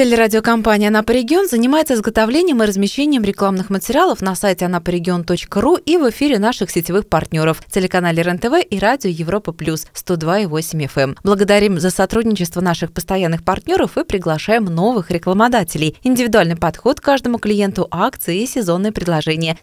Телерадиокомпания «Анапа занимается изготовлением и размещением рекламных материалов на сайте anaparegion.ru и в эфире наших сетевых партнеров – телеканале РНТВ и радио Европа Плюс 102,8 FM. Эм. Благодарим за сотрудничество наших постоянных партнеров и приглашаем новых рекламодателей. Индивидуальный подход к каждому клиенту, акции и сезонные предложения.